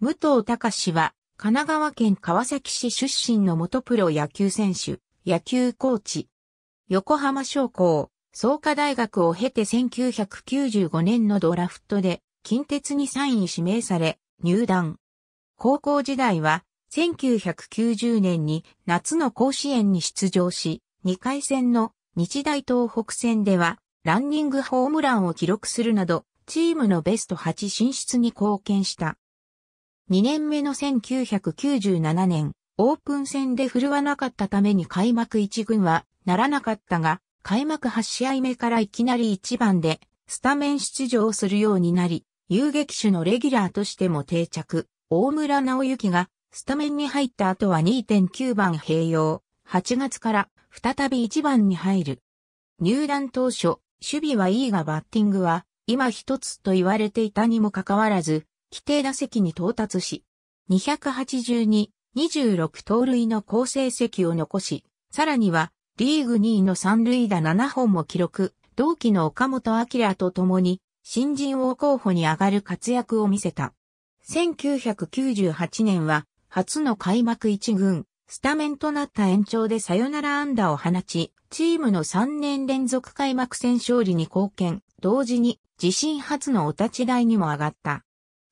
武藤隆は、神奈川県川崎市出身の元プロ野球選手、野球コーチ。横浜商工、創価大学を経て1995年のドラフトで、近鉄に3位指名され、入団。高校時代は、1990年に夏の甲子園に出場し、2回戦の日大東北戦では、ランニングホームランを記録するなど、チームのベスト8進出に貢献した。2年目の1997年、オープン戦で振るわなかったために開幕1軍はならなかったが、開幕8試合目からいきなり1番でスタメン出場するようになり、遊撃手のレギュラーとしても定着、大村直之がスタメンに入った後は2.9番併用、8月から再び1番に入る。入団当初、守備はいいがバッティングは今一つと言われていたにもかかわらず、規定打席に到達し、282、26盗塁の好成績を残し、さらには、リーグ2位の三塁打7本も記録、同期の岡本明と共に、新人王候補に上がる活躍を見せた。1998年は、初の開幕一軍、スタメンとなった延長でサヨナラ安打を放ち、チームの3年連続開幕戦勝利に貢献、同時に自身初のお立ち台にも上がった。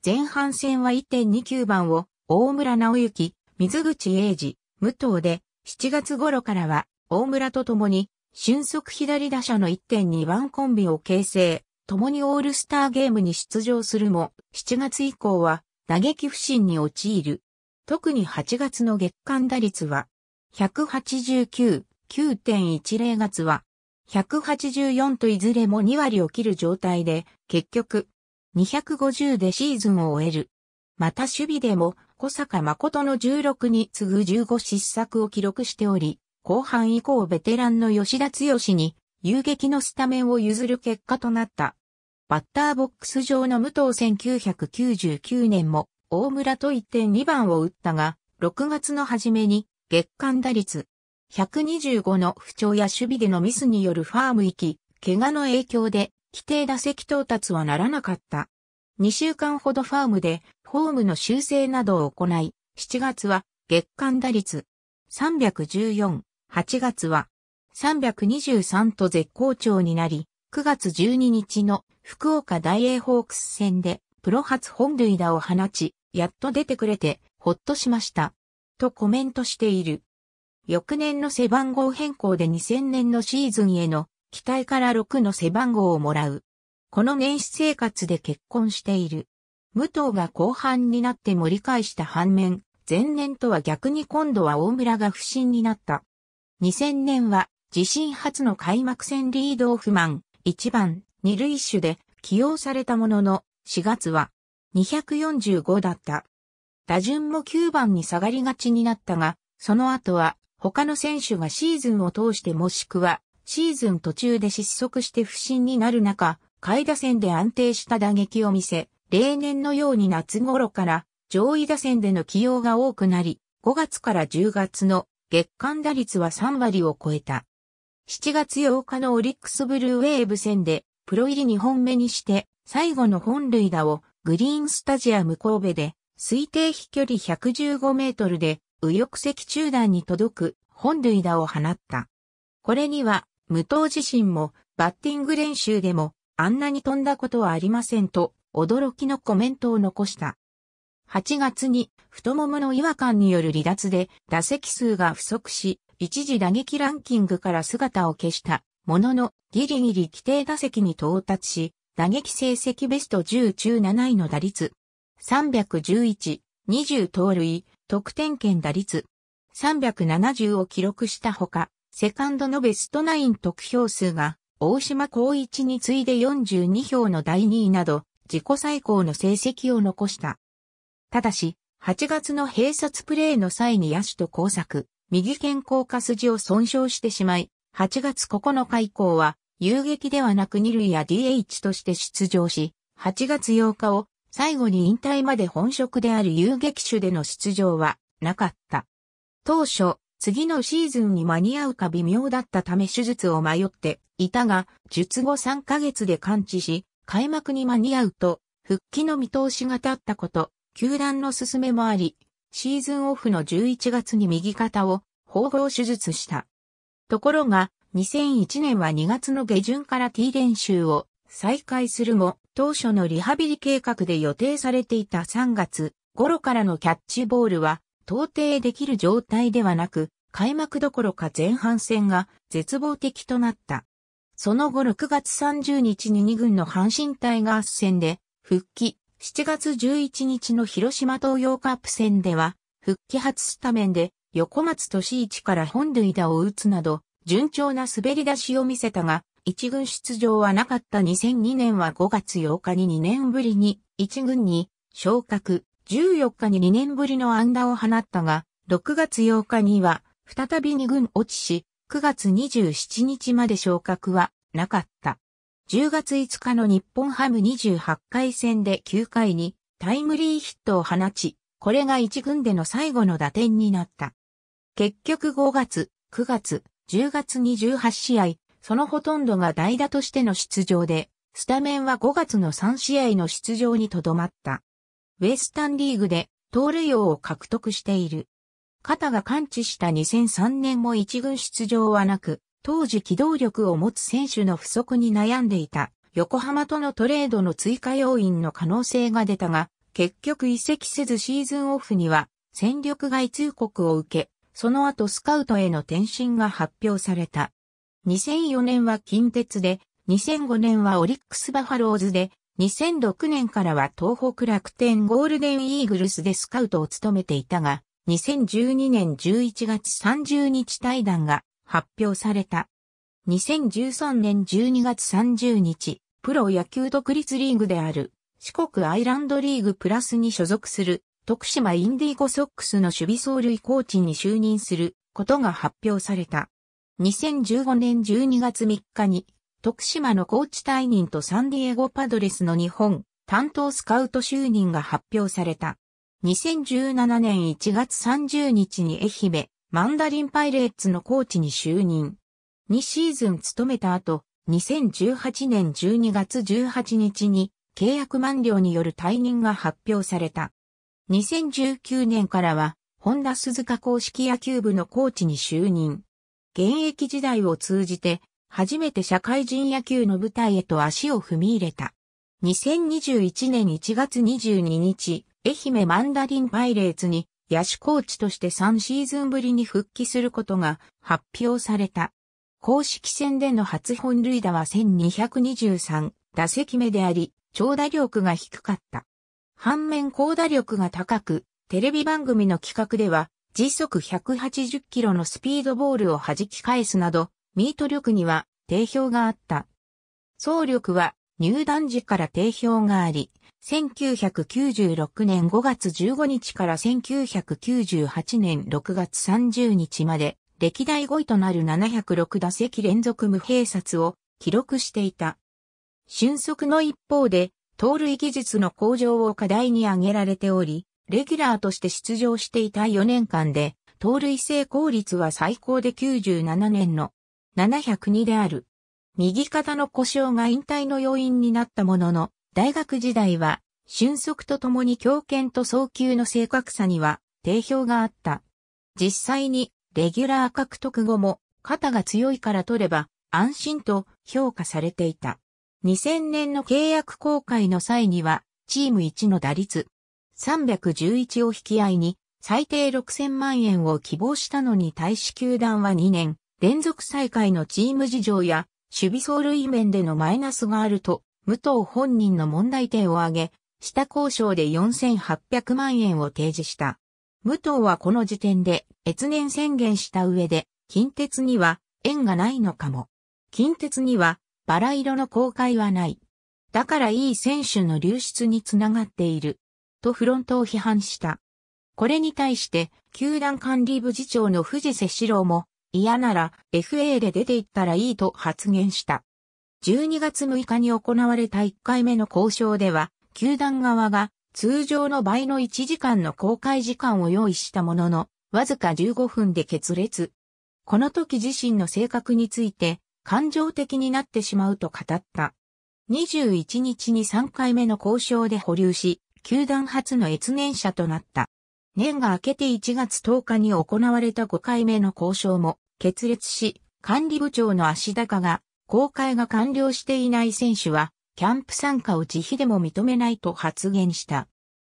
前半戦は1.29番を大村直行、水口英二、武藤で、7月頃からは大村と共に、俊足左打者の1.2番コンビを形成、共にオールスターゲームに出場するも、7月以降は打撃不振に陥る。特に8月の月間打率は、189、9.10月は、184といずれも2割を切る状態で、結局、250でシーズンを終える。また守備でも小坂誠の16に次ぐ15失策を記録しており、後半以降ベテランの吉田剛に遊撃のスタメンを譲る結果となった。バッターボックス上の武藤1999年も大村と1.2番を打ったが、6月の初めに月間打率125の不調や守備でのミスによるファーム行き、怪我の影響で規定打席到達はならなかった。2週間ほどファームでフォームの修正などを行い、7月は月間打率314、8月は323と絶好調になり、9月12日の福岡大英ホークス戦でプロ初本塁打を放ち、やっと出てくれてほっとしました。とコメントしている。翌年の背番号変更で2000年のシーズンへの期待から6の背番号をもらう。この年始生活で結婚している。武藤が後半になって盛り返した反面、前年とは逆に今度は大村が不審になった。2000年は自身初の開幕戦リードオフマン、1番、二塁手で起用されたものの、4月は245だった。打順も9番に下がりがちになったが、その後は他の選手がシーズンを通してもしくはシーズン途中で失速して不振になる中、下位打線で安定した打撃を見せ、例年のように夏頃から上位打線での起用が多くなり、5月から10月の月間打率は3割を超えた。7月8日のオリックスブルーウェーブ戦でプロ入り2本目にして最後の本塁打をグリーンスタジアム神戸で推定飛距離115メートルで右翼席中段に届く本塁打を放った。これには武藤自身もバッティング練習でもあんなに飛んだことはありませんと驚きのコメントを残した。8月に太ももの違和感による離脱で打席数が不足し、一時打撃ランキングから姿を消したもののギリギリ規定打席に到達し、打撃成績ベスト10中7位の打率311、20盗塁、得点圏打率370を記録したほか、セカンドのベストナイン得票数が、大島光一に次いで42票の第2位など、自己最高の成績を残した。ただし、8月の併殺プレーの際に野手と交錯、右肩甲下筋を損傷してしまい、8月9日以降は、遊撃ではなく二塁や DH として出場し、8月8日を最後に引退まで本職である遊撃手での出場はなかった。当初、次のシーズンに間に合うか微妙だったため手術を迷っていたが、術後3ヶ月で完治し、開幕に間に合うと、復帰の見通しが立ったこと、球団の勧めもあり、シーズンオフの11月に右肩を縫合手術した。ところが、2001年は2月の下旬から T 練習を再開するも、当初のリハビリ計画で予定されていた3月頃からのキャッチボールは到底できる状態ではなく、開幕どころか前半戦が絶望的となった。その後6月30日に2軍の阪神タイガース戦で復帰、7月11日の広島東洋カップ戦では復帰初スタメンで横松俊一から本塁打を打つなど順調な滑り出しを見せたが、一軍出場はなかった2002年は5月8日に2年ぶりに1軍に昇格。14日に2年ぶりの安打を放ったが、6月8日には再び2軍落ちし、9月27日まで昇格はなかった。10月5日の日本ハム28回戦で9回にタイムリーヒットを放ち、これが1軍での最後の打点になった。結局5月、9月、10月に18試合、そのほとんどが代打としての出場で、スタメンは5月の3試合の出場にとどまった。ウェスタンリーグで盗塁王を獲得している。肩が完治した2003年も一軍出場はなく、当時機動力を持つ選手の不足に悩んでいた横浜とのトレードの追加要因の可能性が出たが、結局移籍せずシーズンオフには戦力外通告を受け、その後スカウトへの転身が発表された。2004年は近鉄で、2005年はオリックスバファローズで2006年からは東北楽天ゴールデンイーグルスでスカウトを務めていたが、2012年11月30日対談が発表された。2013年12月30日、プロ野球独立リーグである四国アイランドリーグプラスに所属する徳島インディーゴソックスの守備走塁コーチに就任することが発表された。2015年12月3日に徳島のコーチ退任とサンディエゴパドレスの日本担当スカウト就任が発表された。2017年1月30日に愛媛、マンダリンパイレーツのコーチに就任。2シーズン務めた後、2018年12月18日に契約満了による退任が発表された。2019年からは、本田鈴鹿公式野球部のコーチに就任。現役時代を通じて、初めて社会人野球の舞台へと足を踏み入れた。2021年1月22日、愛媛マンダリンパイレーツに野手コーチとして3シーズンぶりに復帰することが発表された。公式戦での初本塁打は1223打席目であり、長打力が低かった。反面高打力が高く、テレビ番組の企画では時速180キロのスピードボールを弾き返すなど、ミート力には定評があった。総力は入団時から定評があり、1996年5月15日から1998年6月30日まで、歴代5位となる706打席連続無閉殺を記録していた。俊足の一方で、盗塁技術の向上を課題に挙げられており、レギュラーとして出場していた4年間で、盗塁成功率は最高で97年の702である。右肩の故障が引退の要因になったものの、大学時代は、俊足とともに強肩と早球の正確さには、定評があった。実際に、レギュラー獲得後も、肩が強いから取れば、安心と評価されていた。2000年の契約公開の際には、チーム1の打率、311を引き合いに、最低6000万円を希望したのに対し球団は2年、連続再開のチーム事情や、守備走塁面でのマイナスがあると、武藤本人の問題点を挙げ、下交渉で4800万円を提示した。武藤はこの時点で越年宣言した上で、近鉄には縁がないのかも。近鉄にはバラ色の公開はない。だからいい選手の流出につながっている。とフロントを批判した。これに対して、球団管理部次長の藤瀬史郎も、嫌なら FA で出て行ったらいいと発言した。12月6日に行われた1回目の交渉では、球団側が通常の倍の1時間の公開時間を用意したものの、わずか15分で決裂。この時自身の性格について、感情的になってしまうと語った。21日に3回目の交渉で保留し、球団初の越年者となった。年が明けて1月10日に行われた5回目の交渉も、決裂し、管理部長の足高が、公開が完了していない選手は、キャンプ参加を自費でも認めないと発言した。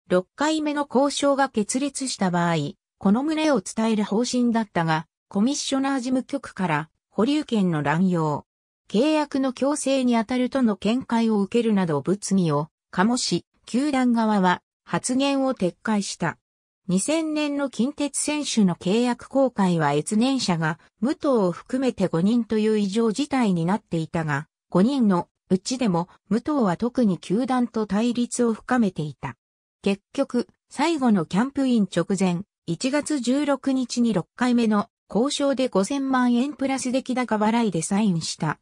6回目の交渉が決裂した場合、この旨を伝える方針だったが、コミッショナー事務局から保留権の乱用、契約の強制に当たるとの見解を受けるなど物議を醸し、球団側は発言を撤回した。2000年の近鉄選手の契約公開は越年者が、武藤を含めて5人という異常事態になっていたが、5人のうちでも武藤は特に球団と対立を深めていた。結局、最後のキャンプイン直前、1月16日に6回目の交渉で5000万円プラス出来高払いでサインした。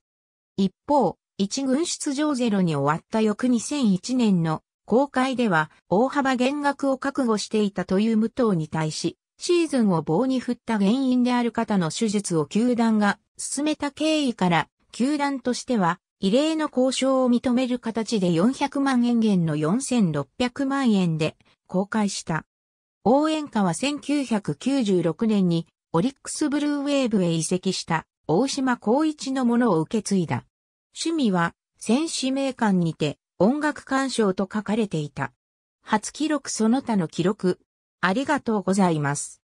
一方、1軍出場ゼロに終わった翌2001年の公開では大幅減額を覚悟していたという武藤に対し、シーズンを棒に振った原因である方の手術を球団が進めた経緯から、球団としては異例の交渉を認める形で400万円減の4600万円で公開した。応援歌は1996年にオリックスブルーウェーブへ移籍した大島光一のものを受け継いだ。趣味は戦士名官にて音楽鑑賞と書かれていた。初記録その他の記録、ありがとうございます。